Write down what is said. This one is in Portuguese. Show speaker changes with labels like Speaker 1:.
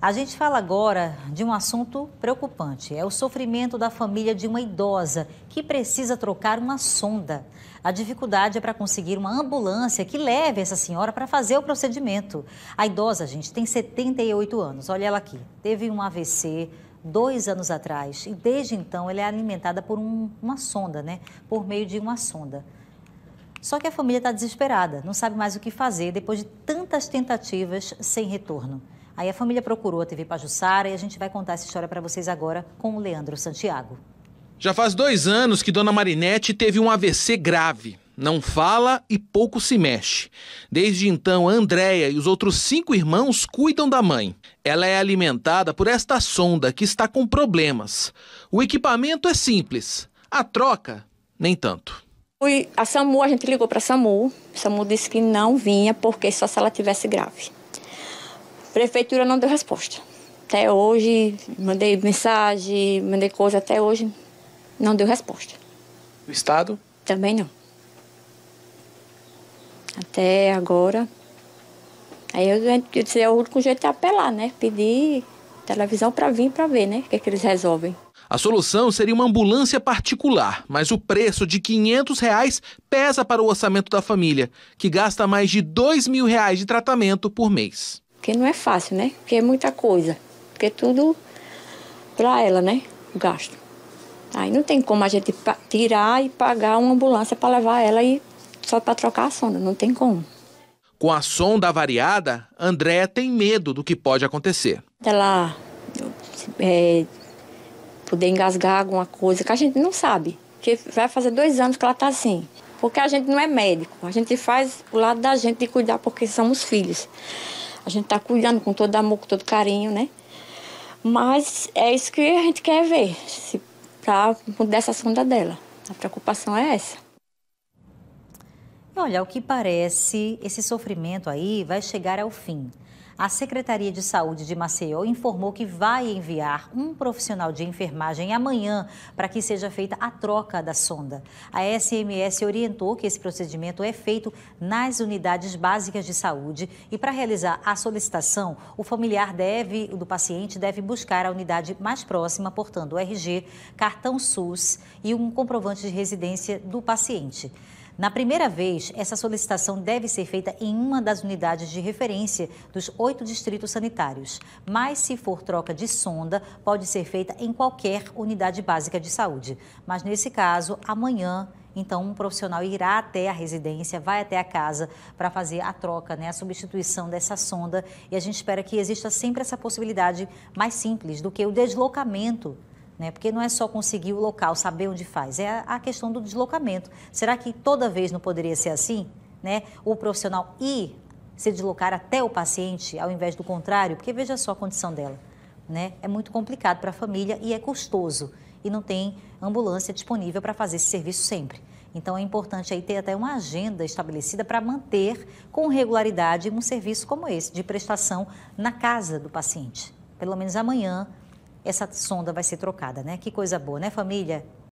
Speaker 1: A gente fala agora de um assunto preocupante: é o sofrimento da família de uma idosa que precisa trocar uma sonda. A dificuldade é para conseguir uma ambulância que leve essa senhora para fazer o procedimento. A idosa, gente, tem 78 anos. Olha ela aqui. Teve um AVC dois anos atrás e desde então ela é alimentada por um, uma sonda, né? Por meio de uma sonda. Só que a família está desesperada, não sabe mais o que fazer depois de tantas tentativas sem retorno. Aí a família procurou a TV Pajussara e a gente vai contar essa história para vocês agora com o Leandro Santiago.
Speaker 2: Já faz dois anos que Dona Marinette teve um AVC grave. Não fala e pouco se mexe. Desde então, Andréia e os outros cinco irmãos cuidam da mãe. Ela é alimentada por esta sonda que está com problemas. O equipamento é simples, a troca, nem tanto.
Speaker 3: a SAMU, a gente ligou para a SAMU. A SAMU disse que não vinha porque só se ela tivesse grave. Prefeitura não deu resposta. Até hoje, mandei mensagem, mandei coisa, até hoje não deu resposta. O Estado? Também não. Até agora. Aí eu, eu disse, é o único jeito de apelar, né? Pedir televisão para vir para ver, né? O que, é que eles resolvem.
Speaker 2: A solução seria uma ambulância particular, mas o preço de 500 reais pesa para o orçamento da família, que gasta mais de 2 mil reais de tratamento por mês.
Speaker 3: Porque não é fácil, né? Porque é muita coisa. Porque é tudo para ela, né? O gasto. Aí não tem como a gente tirar e pagar uma ambulância para levar ela e só para trocar a sonda. Não tem como.
Speaker 2: Com a sonda variada, Andréa tem medo do que pode acontecer.
Speaker 3: Ela é, poder engasgar alguma coisa que a gente não sabe. Porque vai fazer dois anos que ela está assim. Porque a gente não é médico. A gente faz o lado da gente de cuidar porque somos filhos. A gente está cuidando com todo amor, com todo carinho, né? Mas é isso que a gente quer ver, para tá mudar essa sonda dela. A preocupação é essa. Olha, o que
Speaker 1: parece, esse sofrimento aí vai chegar ao fim a Secretaria de Saúde de Maceió informou que vai enviar um profissional de enfermagem amanhã para que seja feita a troca da sonda. A SMS orientou que esse procedimento é feito nas unidades básicas de saúde e para realizar a solicitação, o familiar deve, do paciente deve buscar a unidade mais próxima, portando o RG, cartão SUS e um comprovante de residência do paciente. Na primeira vez, essa solicitação deve ser feita em uma das unidades de referência dos oito distritos sanitários, mas se for troca de sonda, pode ser feita em qualquer unidade básica de saúde. Mas nesse caso, amanhã então, um profissional irá até a residência, vai até a casa para fazer a troca, né, a substituição dessa sonda. E a gente espera que exista sempre essa possibilidade mais simples do que o deslocamento né? Porque não é só conseguir o local, saber onde faz, é a questão do deslocamento. Será que toda vez não poderia ser assim, né? O profissional ir se deslocar até o paciente, ao invés do contrário, porque veja só a condição dela, né? É muito complicado para a família e é custoso e não tem ambulância disponível para fazer esse serviço sempre. Então é importante aí ter até uma agenda estabelecida para manter com regularidade um serviço como esse de prestação na casa do paciente. Pelo menos amanhã essa sonda vai ser trocada, né? Que coisa boa, né, família?